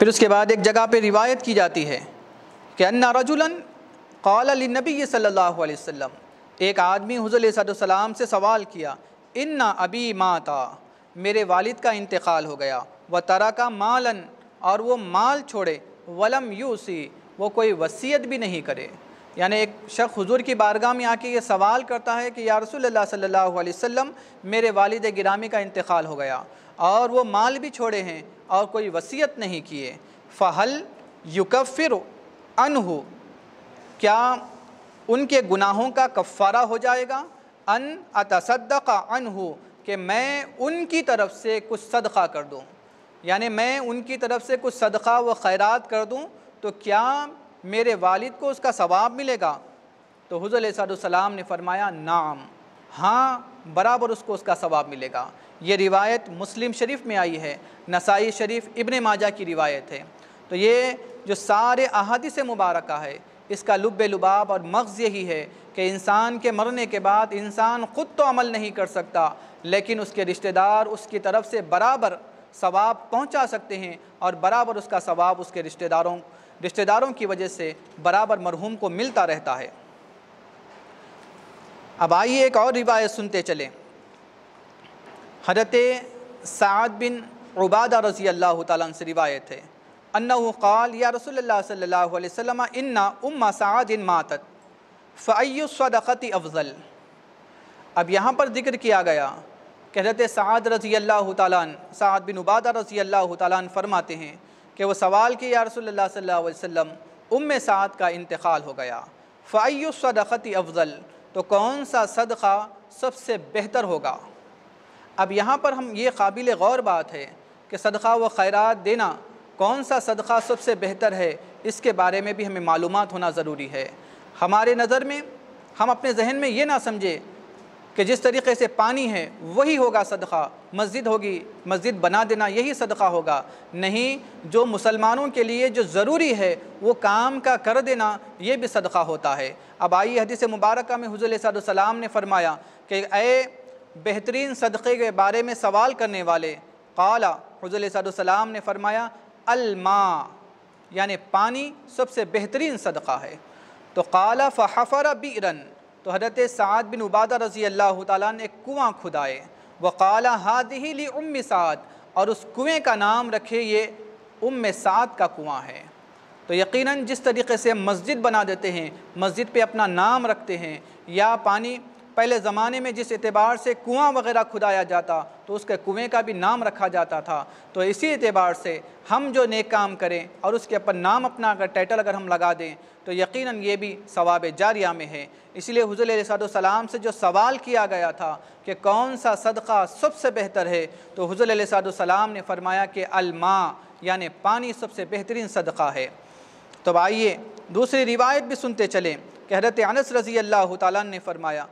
फिर उसके बाद एक जगह पे रिवायत की जाती है कि अन्ना रजुलन कौल नबी अलैहि वसल्लम एक आदमी हजूर सलाम से सवाल किया इन्ना अभी माता मेरे वालिद का इंतकाल हो गया व तरा का मालन और वो माल छोड़े वलम यूसी वो कोई वसीयत भी नहीं करे यानी एक शख्स हुजूर की बारगाह में आके ये सवाल करता है कि या रसूल अल्लाह सल्लल्लाहु अलैहि वसल्लम मेरे वालिद गिरामी का इंतकाल हो गया और वो माल भी छोड़े हैं और कोई वसीयत नहीं किए फ़हल युकफ़िर अनहु क्या उनके गुनाहों का कफ़ारा हो जाएगा अन अन अनहु कि मैं उनकी तरफ से कुछ सदक़ा कर दूँ यानि मैं उनकी तरफ से कुछ सदक़ा व खैरात कर दूँ तो क्या मेरे वालिद को उसका सवाब मिलेगा तो हजूर सलाम ने फरमाया नाम हाँ बराबर उसको उसका सवाब मिलेगा ये रिवायत मुस्लिम शरीफ में आई है नसाई शरीफ इबन माजा की रिवायत है तो ये जो सारे अहादी से मुबारक है इसका लुब लुबाब और मग़ज़ यही है कि इंसान के मरने के बाद इंसान ख़ुद तो अमल नहीं कर सकता लेकिन उसके रिश्तेदार उसकी तरफ से बराबर सवाब पहुंचा सकते हैं और बराबर उसका सवाब उसके रिश्तेदारों रिश्तेदारों की वजह से बराबर मरहूम को मिलता रहता है अब आइए एक और रिवायत सुनते चलें हजरत साद बिन उबादा रजी अल्लाह तन से रिवायत है अन्नकाल या रसोल्ला सल्ला इन्ना उम्मा साद इन मातत फ़ैसदक़ती अफजल अब यहाँ पर जिक्र किया गया कि हजरत साद रजी अल्लाह तन साद बिन उबाद रजी अल्लाह तन फरमाते हैं कि वह सवाल कि या रसोल्ला सल्लम उम साद का इंतकाल हो गया फ़ैसदक़ती अफजल तो कौन सा सदक़ा सबसे बेहतर होगा अब यहाँ पर हम ये काबिल गौर बात है कि सदक़ा व खैरात देना कौन सा सदक़ा सबसे बेहतर है इसके बारे में भी हमें मालूम होना ज़रूरी है हमारे नज़र में हम अपने जहन में ये ना समझे कि जिस तरीके से पानी है वही होगा सदक़ा मस्जिद होगी मस्जिद बना देना यही सदक़ा होगा नहीं जो मुसलमानों के लिए जो ज़रूरी है वो काम का कर देना ये भी सदक़ा होता है अब आई हदीस मुबारक में हजूल सलाम ने फरमाया कि ए बेहतरीन सदक़े के बारे में सवाल करने वाले काला हजूल सलाम ने फरमाया अलमा यानि पानी सबसे बेहतरीन सदक़ा है तो काला फ़हफ़र बिरन तो हजरत साद बिन उबादा रज़ी अल्लाह ताली ने कुआँ खुदाए व काला हाद ही ली उम साद और उस कुएँ का नाम रखे ये उम साद का कुआँ है तो यकीनन जिस तरीके से मस्जिद बना देते हैं मस्जिद पे अपना नाम रखते हैं या पानी पहले ज़माने में जिस एतबार से कुआं वगैरह खुदाया जाता तो उसके कुएं का भी नाम रखा जाता था तो इसी एतबार से हम जो नेक काम करें और उसके अपन नाम अपना अगर टाइटल अगर हम लगा दें तो यकीनन ये भी सवाब जारिया में है इसलिए हजूर सलाम से जो सवाल किया गया था कि कौन सा सदका सबसे बेहतर है तो हजूर सलाम ने फरमाया कि अलमा यानि पानी सबसे बेहतरीन सदका है तो आइए दूसरी रिवायत भी सुनते चलें कि हरत अनस रज़ी अल्लाह तरमाया ने फरमाया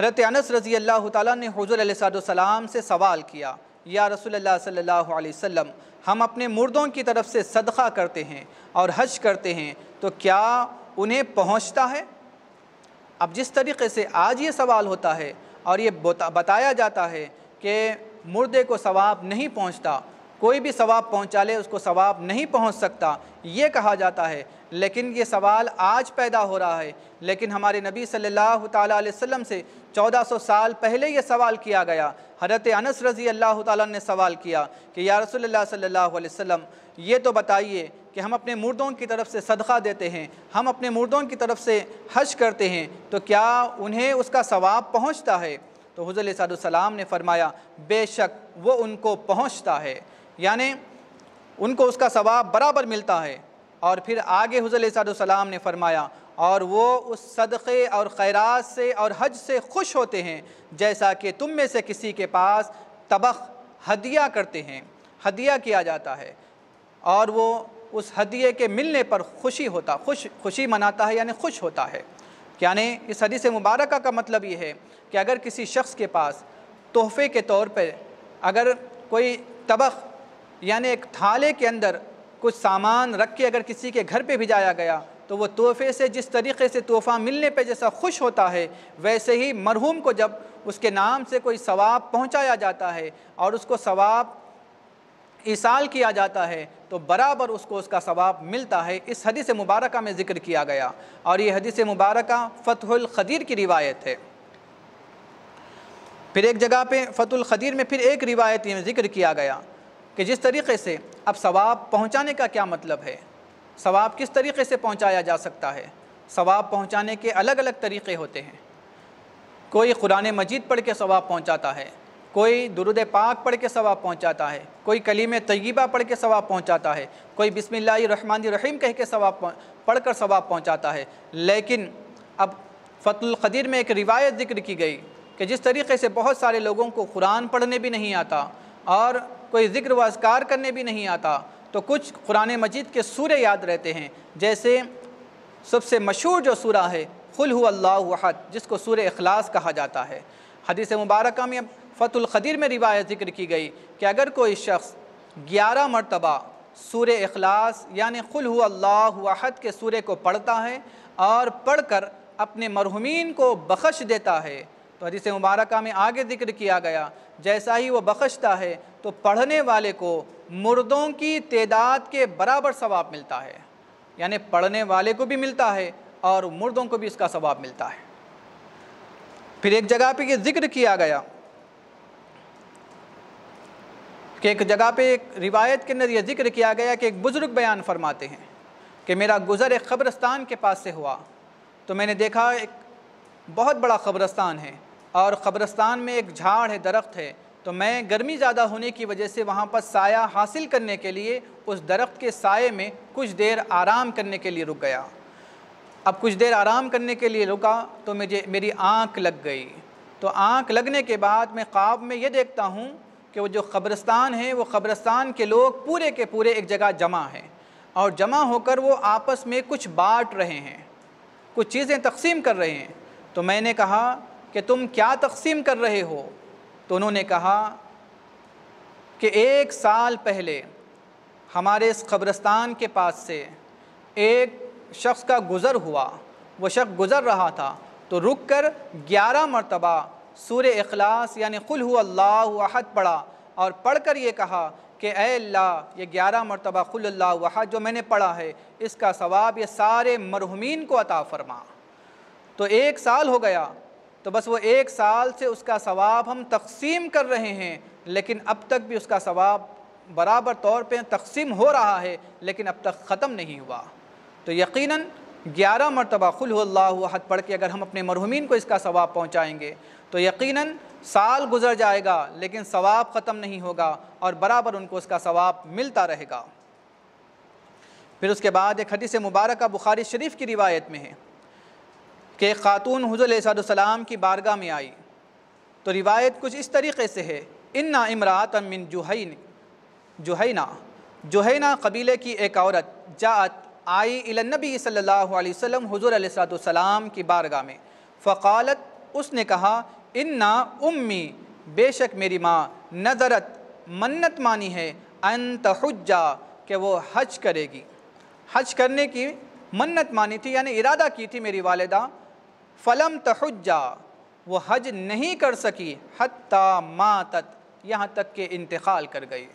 हज़रत अनस रज़ी अल्लाह ताली ने सलाम से सवाल किया या रसूल सल्ला वसम हम अपने मुर्दों की तरफ से सदक़ा करते हैं और हज करते हैं तो क्या उन्हें पहुँचता है अब जिस तरीके से आज ये सवाल होता है और ये बताया जाता है कि मुर्दे को सवाब नहीं पहुँचता कोई भी सवाब पहुंचा ले उसको सवाब नहीं पहुंच सकता ये कहा जाता है लेकिन ये सवाल आज पैदा हो रहा है लेकिन हमारे नबी सल्लल्लाहु अलैहि वसल्लम से 1400 साल पहले ये सवाल किया गया हरत अनस रज़ी अल्लाह ताला ने सवाल किया कि या रसोल्ला सल्ला अलैहि ये तो बताइए कि हम अपने मुर्दों की तरफ से सदक़ा देते हैं हम अपने मुर्दों की तरफ से हज करते हैं तो क्या उन्हें उसका सवाब पहुँचता है तो हजल सलाम ने फरमाया बेशक वो उनको पहुँचता है यानि उनको उसका सवाब बराबर मिलता है और फिर आगे हजर सलाम ने फरमाया और वो उस सदक़े और खैरात से और हज से खुश होते हैं जैसा कि तुम में से किसी के पास तबख हदिया करते हैं हदिया किया जाता है और वो उस हदिये के मिलने पर खुशी होता खुश खुशी मनाता है यानी खुश होता है यानी इस हदीस मुबारक का मतलब ये है कि अगर किसी शख्स के पास तोहफ़े के तौर पर अगर कोई तबख यानी एक थाले के अंदर कुछ सामान रख के अगर किसी के घर पे भिजाया गया तो वो तोहफे से जिस तरीके से तोहफ़ा मिलने पे जैसा खुश होता है वैसे ही मरहूम को जब उसके नाम से कोई सवाब पहुंचाया जाता है और उसको सवाब इसाल किया जाता है तो बराबर उसको उसका सवाब मिलता है इस हदीस मुबारक में ज़िक्र किया गया और ये हदीस मुबारक फ़तहुल ख़दीर की रिवायत है फिर एक जगह पे फ़तुल ख़दीर में फिर एक रिवायत में ज़िक्र किया गया कि जिस तरीके से अब सवाब पहुंचाने का क्या मतलब है सवाब किस तरीके से पहुंचाया जा सकता है सवाब पहुंचाने के अलग अलग तरीक़े होते हैं कोई कुरान मजीद पढ़ के सवाब पहुंचाता है कोई दुरुद पाक पढ़ के सवाब पहुंचाता है कोई कलीम तयबा पढ़ के सवाब पहुंचाता है कोई रहमान रहीम कह के सवाब पढ़ कर सवाब पहुँचाता है लेकिन अब फ़तलख़दीर में एक रिवायत जिक्र की गई कि जिस तरीके से बहुत सारे लोगों को कुरान पढ़ने भी नहीं आता और कोई ज़िक्र व असकार करने भी नहीं आता तो कुछ कुरान मजीद के सूर याद रहते हैं जैसे सबसे मशहूर जो सूरा है खुल अल्लाहद जिसको सूर अखलास कहा जाता है हदीस मुबारक में फ़तुल्ख़दीर में रिवायत जिक्र की गई कि अगर कोई शख्स ग्यारह मरतबा सूर अखलास यानि खुल अल्लाहद के सूर्य को पढ़ता है और पढ़ कर अपने मरहुमीन को बख्श देता है तो हदीस मुबारक में आगे जिक्र किया गया जैसा ही वो बख्शता है तो पढ़ने वाले को मुर्दों की तदाद के बराबर सवाब मिलता है यानि पढ़ने वाले को भी मिलता है और मुर्दों को भी इसका सवाब मिलता है फिर एक जगह पे ये जिक्र किया गया कि एक जगह पे एक रिवायत के अंदर यह जिक्र किया गया कि एक बुज़ुर्ग बयान फरमाते हैं कि मेरा गुज़र एक ख़ब्रस्तान के पास से हुआ तो मैंने देखा एक बहुत बड़ा ख़ब्रस्तान है और क़ब्रस्तान में एक झाड़ है दरख्त है तो मैं गर्मी ज़्यादा होने की वजह से वहाँ पर साया हासिल करने के लिए उस दरख्त के साय में कुछ देर आराम करने के लिए रुक गया अब कुछ देर आराम करने के लिए रुका तो मुझे मेरी आँख लग गई तो आँख लगने के बाद मैं ख्वाब में ये देखता हूँ कि वो जो ख़ब्रस्तान है वो ख़ब्रस्तान के लोग पूरे के पूरे एक जगह जमा हैं और जमा होकर वो आपस में कुछ बाँट रहे हैं कुछ चीज़ें तकसीम कर रहे हैं तो मैंने कहा कि तुम क्या तकसीम कर रहे हो तो उन्होंने कहा कि एक साल पहले हमारे इस कब्रस्तान के पास से एक शख्स का गुज़र हुआ वो शख्स गुज़र रहा था तो रुक कर ग्यारह मरतबा सूर अखलास यानि खुल हु अल्लाहद पढ़ा और पढ़ कर ये कहा कि अल्लाह ये ग्यारह मरतबा खुल अल्लाह जो मैंने पढ़ा है इसका सवाब ये सारे मरहुमीन को अता फ़रमा तो एक साल हो गया तो बस वो एक साल से उसका सवाब हम तकसीम कर रहे हैं लेकिन अब तक भी उसका सवाब बराबर तौर पे तकसीम हो रहा है लेकिन अब तक ख़त्म नहीं हुआ तो यकीनन ग्यारह मरतबा खुल हद पढ़ के अगर हम अपने मरहुमीन को इसका सवाब पहुँचाएँगे तो यकीनन साल गुजर जाएगा लेकिन सवाब ख़त्म नहीं होगा और बराबर उनको उसका सवाब मिलता रहेगा फिर उसके बाद एक हदीस मुबारक बुखारी शरीफ की रिवायत में है कि ख़ातून हजूसम की बारगाह में आई तो रिवायत कुछ इस तरीके से है इन्ना इमरात मिन जुहैन जुहैना जुहैना कबीले की एक औरत जात आई इलनबी सल्ला वसम हजूर सलाम की बारगाह में फ़कालत उसने कहा इन्ना उम्मी बेशक मेरी माँ नज़रत मन्नत मानी है अनतहुजा कि वो हज करेगी हज करने की मन्नत मानी थी यानी इरादा की थी मेरी वालदा फ़लम तहजा वो हज नहीं कर सकी हती मातत यहाँ तक के इंतकाल कर गई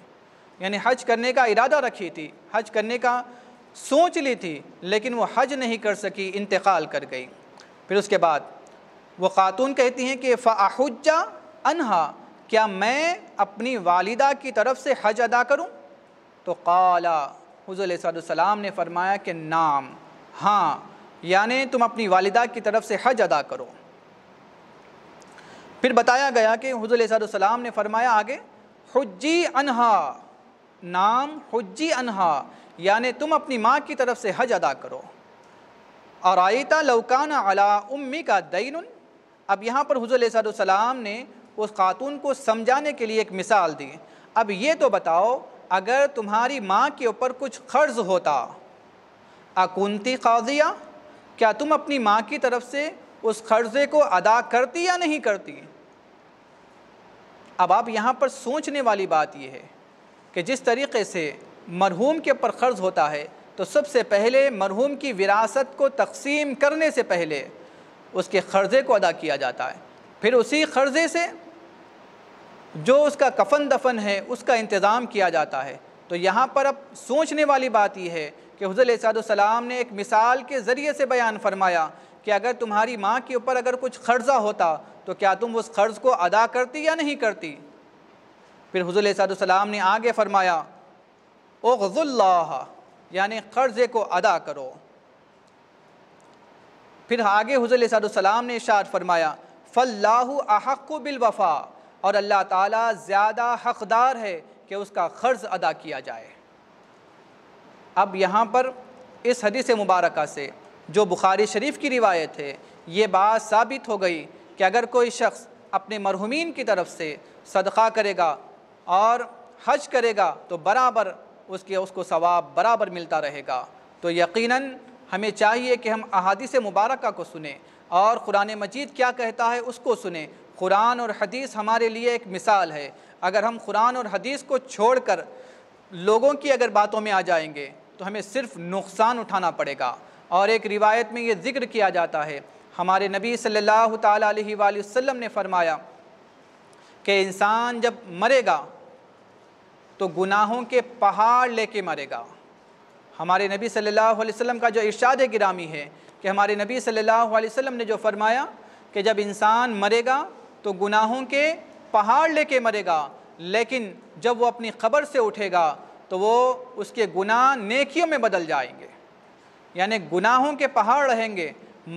यानी हज करने का इरादा रखी थी हज करने का सोच ली थी लेकिन वो हज नहीं कर सकी इंतकाल कर गई फिर उसके बाद वो खातून कहती हैं कि फ़ाहुजा अनहा क्या मैं अपनी वालिदा की तरफ से हज अदा करूं? तो काला हजूल सलाम ने फरमाया कि नाम हाँ यानि तुम अपनी वालदा की तरफ से हज अदा करो फिर बताया गया कि हजूसम ने फरमाया आगे हज्जी अनहा नाम हज्जी अनहा यानि तुम अपनी माँ की तरफ से हज अदा करो और आयता लौकान अला उम्मी का दईन अब यहाँ पर हजूसम ने उस खातून को समझाने के लिए एक मिसाल दी अब ये तो बताओ अगर तुम्हारी माँ के ऊपर कुछ कर्ज होता अकुंती काजिया क्या तुम अपनी माँ की तरफ से उस कर्ज़े को अदा करती या नहीं करती अब आप यहाँ पर सोचने वाली बात यह है कि जिस तरीके से मरहूम के ऊपर कर्ज़ होता है तो सबसे पहले मरहूम की विरासत को तकसीम करने से पहले उसके कर्ज़े को अदा किया जाता है फिर उसी कर्ज़े से जो उसका कफन दफन है उसका इंतज़ाम किया जाता है तो यहाँ पर अब सोचने वाली बात यह है कि हजर सलाम ने एक मिसाल के ज़रिए से बयान फरमाया कि अगर तुम्हारी माँ के ऊपर अगर कुछ कर्जा होता तो क्या तुम उस कर्ज़ को अदा करती या नहीं करती फिर हजूर सलाम ने आगे फरमाया ओ यानि कर्ज़े को अदा करो फिर आगे हजूर सलाम ने इशार फरमाया फ़ल्लाहु अहक़ बिलवफ़ा और अल्लाह ताला ज़्यादा हकदार है कि उसका ख़र्ज़ अदा किया जाए अब यहाँ पर इस हदीस मुबारक से जो बुखारी शरीफ की रिवायत है ये बात साबित हो गई कि अगर कोई शख्स अपने मरहुमीन की तरफ से सदक़ा करेगा और हज करेगा तो बराबर उसके उसको सवाब बराबर मिलता रहेगा तो यकीनन हमें चाहिए कि हम अहादीस मुबारक को सुने और क़ुरान मजीद क्या कहता है उसको सुने कुरान और हदीस हमारे लिए एक मिसाल है अगर हम कुरान और हदीस को छोड़कर लोगों की अगर बातों में आ जाएंगे तो हमें सिर्फ नुकसान उठाना पड़ेगा और एक रिवायत में ये ज़िक्र किया जाता है हमारे नबी सल्लल्लाहु अलैहि वसल्लम ने फरमाया कि इंसान जब मरेगा तो गुनाहों के पहाड़ लेके मरेगा हमारे नबी सल्लल्लाहु अलैहि वसल्लम का जो इरशाद गिरामी है कि हमारे नबी सल्लल्लाहु अलैहि वसल्लम ने जो फरमाया कि जब इंसान मरेगा तो गुनाहों के पहाड़ लेके मरेगा लेकिन जब वो अपनी खबर से उठेगा तो वो उसके गुनाह नेकियों में बदल जाएंगे यानी गुनाहों के पहाड़ रहेंगे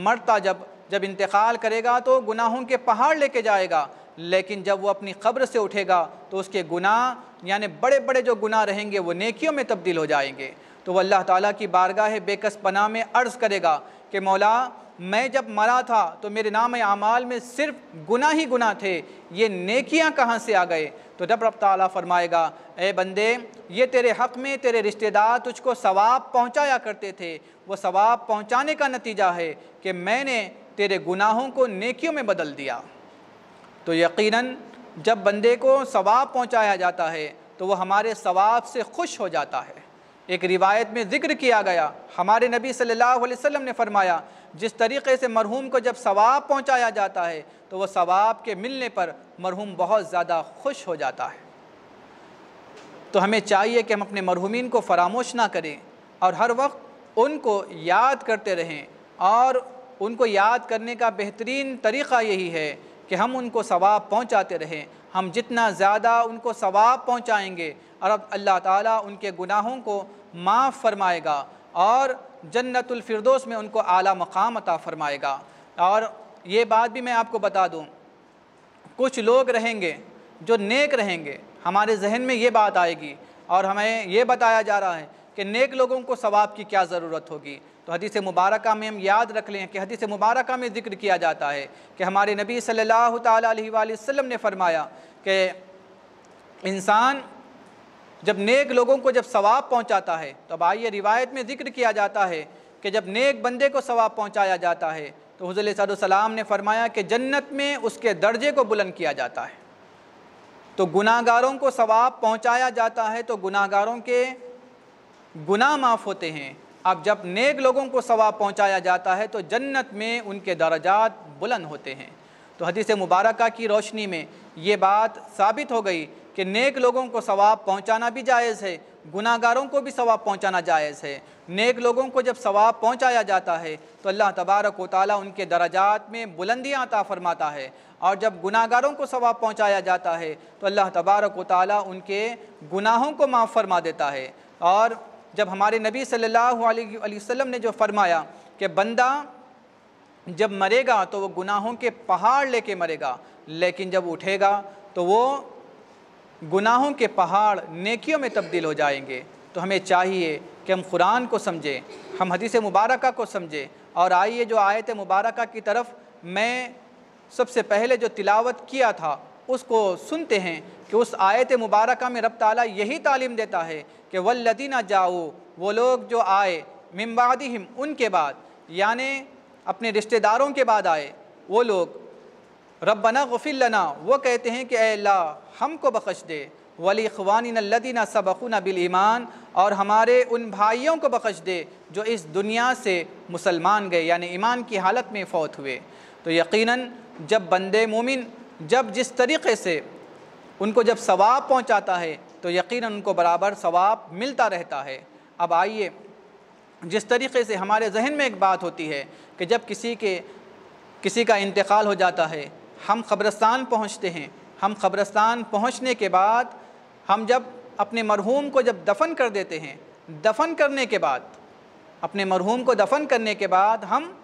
मरता जब जब इंतकाल करेगा तो गुनाहों के पहाड़ लेके जाएगा लेकिन जब वो अपनी खबर से उठेगा तो उसके गुनाह यानी बड़े बड़े जो गुनाह रहेंगे वो नेकियों में तब्दील हो जाएंगे तो वह अल्लाह ताली की बारगाह बेकस पनाह में अर्ज़ करेगा कि मौला मैं जब मरा था तो मेरे नाम अमाल में सिर्फ गुनाह ही गुनाह थे ये नेकियां कहाँ से आ गए तो जब रब ताला फरमाएगा ए बंदे ये तेरे हक़ में तेरे रिश्तेदार तुझको सवाब पहुंचाया करते थे वो सवाब पहुंचाने का नतीजा है कि मैंने तेरे गुनाहों को नेकियों में बदल दिया तो यकीनन जब बंदे को सवाब पहुंचाया जाता है तो वो हमारे सवाब से खुश हो जाता है एक रिवायत में ज़िक्र किया गया हमारे नबी सल्लल्लाहु अलैहि वसल्लम ने फरमाया जिस तरीके से मरहूम को जब सवाब पहुंचाया जाता है तो वह सवाब के मिलने पर मरहूम बहुत ज़्यादा खुश हो जाता है तो हमें चाहिए कि हम अपने मरहूमिन को फरामोश ना करें और हर वक्त उनको याद करते रहें और उनको याद करने का बेहतरीन तरीक़ा यही है कि हम उनको सवाब पहुँचाते रहें हम जितना ज़्यादा उनको सवाब पहुँचाएँगे और अब अल्लाह ताला उनके गुनाहों को माफ़ फरमाएगा और जन्नतफरदोस में उनको आला मकाम अता फ़रमाएगा और ये बात भी मैं आपको बता दूँ कुछ लोग रहेंगे जो नेक रहेंगे हमारे जहन में ये बात आएगी और हमें ये बताया जा रहा है कि नेक लोगों को सवाब की क्या ज़रूरत होगी तो हदीस मुबारक में हम याद रख लें कि हदीस मुबारक में ज़िक्र किया जाता है कि हमारे नबी सल्लल्लाहु अलैहि वसल्लम ने फरमाया कि इंसान जब नेक लोगों को जब सवाब पहुंचाता है तो अब आइए रिवायत में ज़िक्र किया जाता है कि जब नेक बंदे को सवाब पहुंचाया जाता है तो हजर सलाम ने फरमाया कि जन्नत में उसके दर्जे को बुलंद किया जाता है तो गुनाहगारों को सवाब पहुंचाया जाता है तो गुनाहगारों के गुनाह माफ़ होते हैं अब जब नेक लोगों को सवाब पहुँचाया जाता है तो जन्नत में उनके दर्जात बुलंद होते हैं तो हदीस मुबारक की रोशनी में ये बात साबित हो गई कि नेक लोगों को सवाब पहुंचाना भी जायज़ है गुनागारों को भी सवाब पहुंचाना जायज़ है नेक लोगों को जब सवाब पहुंचाया जाता है तो अल्लाह तबारक व उनके दराजात में बुलंदियाँ अता फ़रमाता है और जब गुनागारों को सवाब पहुंचाया जाता है तो अल्लाह तबारक व उनके गुनाहों को माफ़ फरमा देता है और जब हमारे नबी सल्लल्लाहु अलैहि वसल्लम ने जो फरमाया कि बंदा जब मरेगा तो वह गुनाहों के पहाड़ लेके मरेगा लेकिन जब उठेगा तो वो गुनाहों के पहाड़ नेकियों में तब्दील हो जाएंगे तो हमें चाहिए कि हम कुरान को समझें हम हदीस मुबारक को समझें और आइए जो आयत मुबारक की तरफ मैं सबसे पहले जो तिलावत किया था उसको सुनते हैं कि उस आयत मुबारक में रब ताला यही तालीम देता है कि वल्लदीना जाओ वो लोग जो आए हिम उनके बाद यानि अपने रिश्तेदारों के बाद आए वो लोग रबना गफिलना वो कहते हैं कि अल्लाह हमको बख्श दे वली ख़वान लदीना सबकुना बिल ईमान और हमारे उन भाइयों को बख्श दे जो इस दुनिया से मुसलमान गए यानी ईमान की हालत में फ़ौत हुए तो यकीनन जब बंदे मोमिन जब जिस तरीक़े से उनको जब सवाब पहुंचाता है तो यकीन उनको बराबर सवाब मिलता रहता है अब आइए जिस तरीके से हमारे जहन में एक बात होती है कि जब किसी के किसी का इंतकाल हो जाता है हम खबरस्तान पहुँचते हैं हम खबरस्तान पहुँचने के बाद हम जब अपने मरहूम को जब दफन कर देते हैं दफन करने के बाद अपने मरहूम को दफन करने के बाद हम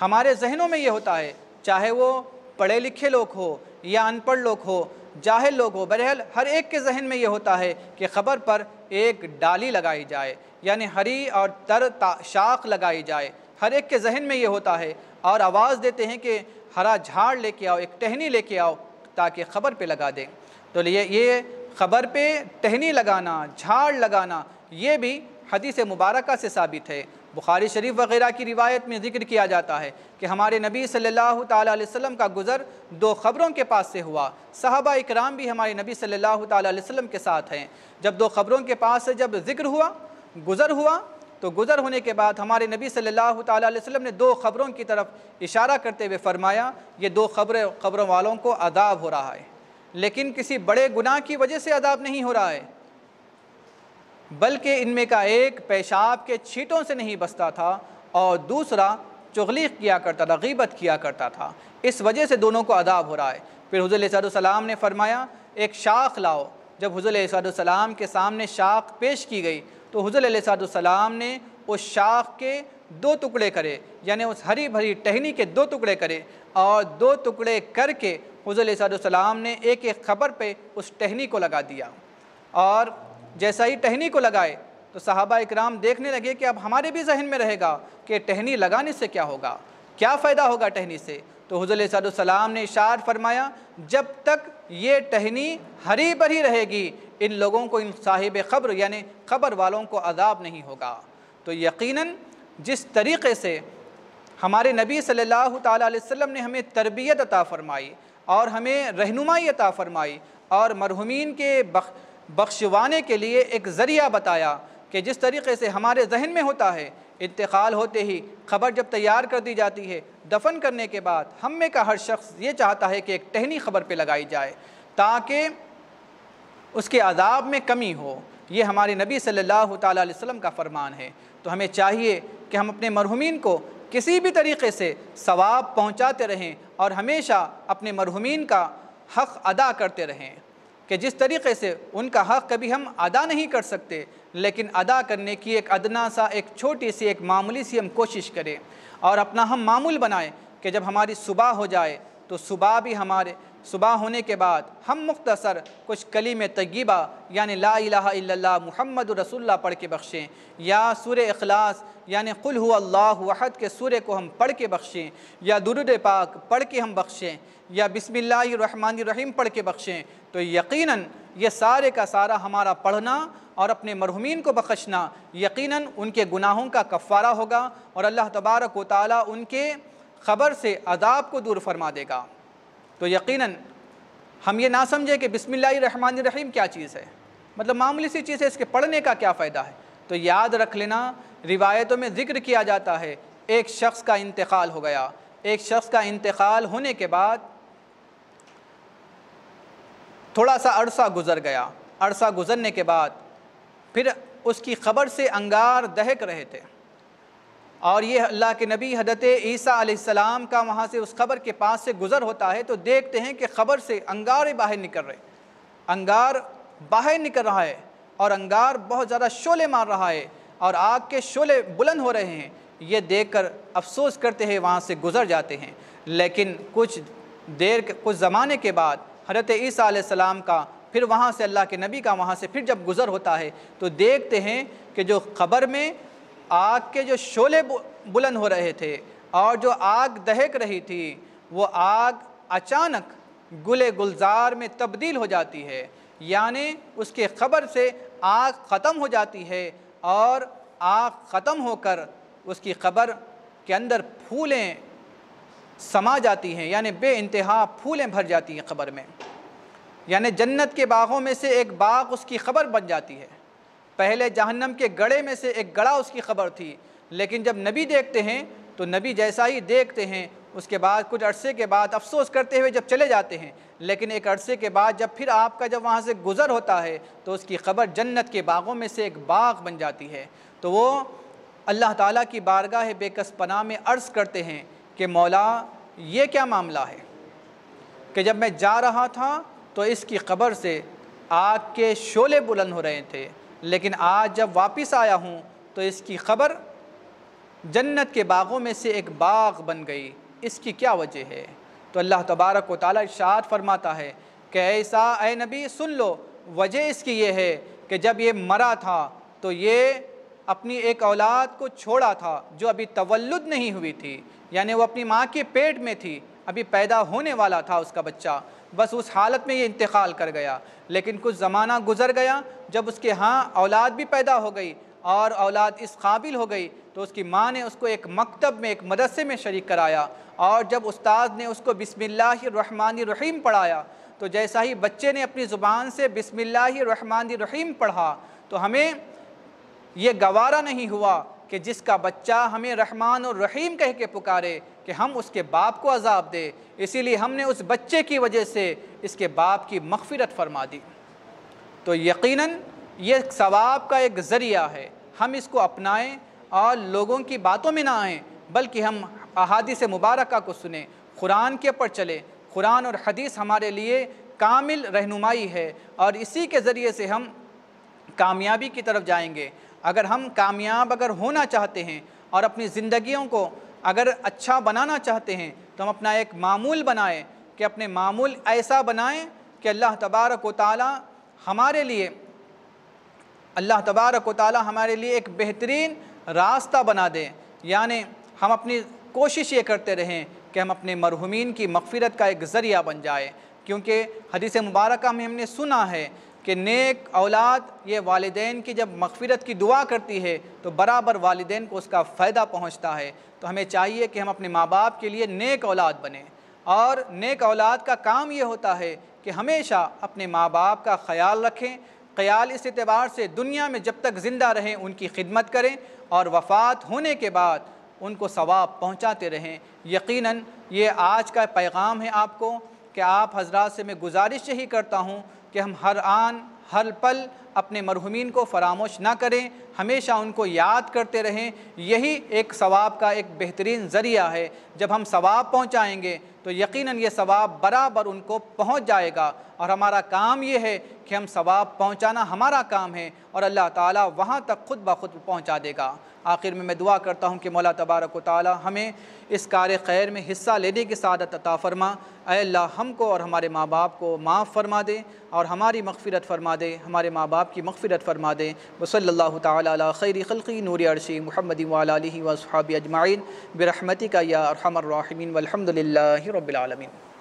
हमारे जहनों में ये होता है चाहे वो पढ़े लिखे लोग हो या अनपढ़ लोग हो जाहिल लोग हो बरहल हर एक के जहन में ये होता है कि ख़बर पर एक डाली लगाई जाए यानी हरी और तर शाख लगाई जाए हर एक के जहन में ये होता है और आवाज़ देते हैं कि हरा झाड़ लेके आओ एक टहनी लेके आओ ताकि ख़बर पे लगा दें तो लिए ये ख़बर पे टहनी लगाना झाड़ लगाना ये भी हदीस मुबारक से साबित है बुखारी शरीफ वगैरह की रिवायत में ज़िक्र किया जाता है कि हमारे नबी सल्लल्लाहु अलैहि वसल्लम का गुज़र दो ख़बरों के पास से हुआ साहबा इकराम भी हमारे नबी सल्लल्लाहु अलैहि वसल्लम के साथ हैं जब दो ख़बरों के पास से जब ज़िक्र हुआ गुज़र हुआ तो गुज़र होने के बाद हमारे नबी सल्लल्लाहु अलैहि वसल्लम ने दो ख़बरों की तरफ इशारा करते हुए फरमाया ये दो खबरें खबरों वालों को अदाब हो रहा है लेकिन किसी बड़े गुनाह की वजह से अदाब नहीं हो रहा है बल्कि इनमें का एक पेशाब के छीटों से नहीं बसता था और दूसरा चुगली किया करता था गीबत किया करता था इस वजह से दोनों को अदाब हो रहा है फिर हजूल सलाम ने फरमाया एक शाख लाओ जब हजूल सलाम के सामने शाख पेश की गई तो हजूर सलाम ने उस शाख के दो टुकड़े करे यानी उस हरी भरी टहनी के दो टुकड़े करे और दो टुकड़े करके हजूर सलाम ने एक एक खबर पे उस टहनी को लगा दिया और जैसा ही टहनी को लगाए तो साहबा इकराम देखने लगे कि अब हमारे भी जहन में रहेगा कि टहनी लगाने से क्या होगा क्या फ़ायदा होगा टहनी से तो हजूर सलाम ने इशार फरमाया जब तक ये टहनी हरी पर ही रहेगी इन लोगों को इन साहिब खबर यानि खबर वालों को अदाब नहीं होगा तो यकीनन जिस तरीक़े से हमारे नबी सल्लल्लाहु अलैहि वसल्लम ने हमें तरबियत अता फ़रमाई और हमें रहनुमाई अता फ़रमाई और मरहुमीन के बख बख्शवाने के लिए एक ज़रिया बताया कि जिस तरीक़े से हमारे जहन में होता है इंतकाल होते ही खबर जब तैयार कर दी जाती है दफन करने के बाद हम में का हर शख्स ये चाहता है कि एक टहनी ख़बर पे लगाई जाए ताकि उसके अदाब में कमी हो ये हमारे नबी सल्लल्लाहु अलैहि वसल्लम का फ़रमान है तो हमें चाहिए कि हम अपने मरहुमीन को किसी भी तरीके से सवाब पहुंचाते रहें और हमेशा अपने मरहुमीन का हक़ अदा करते रहें कि जिस तरीके से उनका हक़ कभी हम अदा नहीं कर सकते लेकिन अदा करने की एक अदना सा एक छोटी सी एक मामूली सी हम कोशिश करें और अपना हम मामूल बनाएं कि जब हमारी सुबह हो जाए तो सुबह भी हमारे सुबह होने के बाद हम मुख्तसर कुछ कली में तयबा यानि ला इला महमद रसुल्ला पढ़ के बख्शें या सूर अखलास यानि कुल हु के सूर्य को हम पढ़ के बख्शें या दुरुद पाक पढ़ के हम बख्शें या बिसमिल्लर रहीम पढ़ के बख्शें तो यकीनन ये सारे का सारा हमारा पढ़ना और अपने मरहुमीन को बख्शना यकीनन उनके गुनाहों का कफ़ारा होगा और अल्लाह तबारक व ताली उनके ख़बर से अदाब को दूर फरमा देगा तो यकीनन हम ये ना समझें कि बसमिल्लर रहीम क्या चीज़ है मतलब मामूली सी चीज़ है इसके पढ़ने का क्या फ़ायदा है तो याद रख लेना रिवायतों में ज़िक्र किया जाता है एक शख्स का इंतकाल हो गया एक शख्स का इंतकाल होने के बाद थोड़ा सा अरसा गुज़र गया अरसा गुज़रने के बाद फिर उसकी ख़बर से अंगार दहक रहे थे और ये अल्लाह के नबी हजरत ईसा सलाम का वहाँ से उस खबर के पास से गुज़र होता है तो देखते हैं कि ख़बर से अंगारे बाहर निकल रहे अंगार बाहर निकल रहा है और अंगार बहुत ज़्यादा शोले मार रहा है और आग के शोले बुलंद हो रहे हैं ये देख कर अफसोस करते हैं वहाँ से गुज़र जाते हैं लेकिन कुछ देर कुछ ज़माने के बाद हजरत ईसा सलाम का फिर वहाँ से अल्लाह के नबी का वहाँ से फिर जब गुज़र होता है तो देखते हैं कि जो ख़बर में आग के जो शोले बुलंद हो रहे थे और जो आग दहक रही थी वो आग अचानक गुले गुलजार में तब्दील हो जाती है यानि उसके ख़बर से आग ख़त्म हो जाती है और आग ख़त्म होकर उसकी ख़बर के अंदर फूलें समा जाती हैं यानि बे फूलें भर जाती हैं ख़बर में यानी जन्नत के बागों में से एक बाग उसकी खबर बन जाती है पहले जहन्नम के गड़े में से एक गड़ा उसकी खबर थी लेकिन जब नबी देखते हैं तो नबी जैसा ही देखते हैं उसके बाद कुछ अरसे के बाद अफसोस करते हुए जब चले जाते हैं लेकिन एक अरसे के बाद जब फिर आपका जब वहाँ से गुज़र होता है तो उसकी खबर जन्नत के बागों में से एक बाग बन जाती है तो वो अल्लाह ताला की बारगाह बेकस पना में अर्ज़ करते हैं कि मौला ये क्या मामला है कि जब मैं जा रहा था तो इसकी ख़बर से आग के शोले बुलंद हो रहे थे लेकिन आज जब वापस आया हूँ तो इसकी ख़बर जन्नत के बागों में से एक बाग बन गई इसकी क्या वजह है तो अल्लाह तबारक व ताली इशात फरमाता है कि ऐसा ए नबी सुन लो वजह इसकी ये है कि जब ये मरा था तो ये अपनी एक औलाद को छोड़ा था जो अभी तवल्लुद नहीं हुई थी यानी वो अपनी माँ के पेट में थी अभी पैदा होने वाला था उसका बच्चा बस उस हालत में ये इंतकाल कर गया लेकिन कुछ ज़माना गुजर गया जब उसके हाँ औलाद भी पैदा हो गई और औलाद इस काबिल हो गई तो उसकी माँ ने उसको एक मकतब में एक मदरसे में शरीक कराया और जब उस्ताद ने उसको बिसमीम पढ़ाया तो जैसा ही बच्चे ने अपनी ज़ुबान से बिसमीम पढ़ा तो हमें ये गवारा नहीं हुआ कि जिसका बच्चा हमें रहमान और रहीम कह के पुकारे कि हम उसके बाप को अजाब दे इसीलिए हमने उस बच्चे की वजह से इसके बाप की मगफिरत फरमा दी तो यकीनन ये सवाब का एक ज़रिया है हम इसको अपनाएं और लोगों की बातों में ना आएँ बल्कि हम अहादी से मुबारक को सुने कुरान के ऊपर चले कुरान और हदीस हमारे लिए कामिल रहनुमाई है और इसी के ज़रिए से हम कामयाबी की तरफ जाएंगे अगर हम कामयाब अगर होना चाहते हैं और अपनी ज़िंदगियों को अगर अच्छा बनाना चाहते हैं तो हम अपना एक मामूल बनाएं कि अपने मामूल ऐसा बनाएं कि अल्लाह तबारक व हमारे लिए अल्लाह तबारक व हमारे लिए एक बेहतरीन रास्ता बना दे यानि हम अपनी कोशिश ये करते रहें कि हम अपने मरहुमीन की मगफ़रत का एक ज़रिया बन जाए क्योंकि हदीस मुबारक में हमने सुना है कि नेक औलाद ये वालदे की जब मगफरत की दुआ करती है तो बराबर वालदे को उसका फ़ायदा पहुँचता है तो हमें चाहिए कि हम अपने माँ बाप के लिए नेक औलाद बने और नेक औलाद का काम ये होता है कि हमेशा अपने माँ बाप का ख्याल रखें ख्याल इस एतबार से दुनिया में जब तक ज़िंदा रहें उनकी खिदमत करें और वफ़ात होने के बाद उनको सवाब पहुँचाते रहें यकीनन ये आज का पैगाम है आपको कि आप हजरात से मैं गुजारिश यही करता हूँ कि हम हर आन हर पल अपने मरहुमीन को फरामोश ना करें हमेशा उनको याद करते रहें यही एक सवाब का एक बेहतरीन ज़रिया है जब हम सवाब पहुँचाएँगे तो यकीनन ये सवाब बराबर उनको पहुँच जाएगा और हमारा काम ये है कि हम सवाब पहुँचाना हमारा काम है और अल्लाह ताला वहाँ तक खुद ब खुद पहुँचा देगा आखिर में मैं दुआ करता हूँ कि मौला तबारक ताली हमें इस कार खैर में हिस्सा लेने की सदत अता फ़रमा अल्लाह हमको और हमारे माँ बाप को माफ़ फरमा दे और हमारी मगफ़रत फरमा दे हमारे माँ बाप आपकी मगफ़रत फरमा दें वसल्ला ताली खैर खल्की नूर अरशी महमद वाली वसहाबी अजमाइन बरहमती का या अरहमरमिन वलहमदिल्ला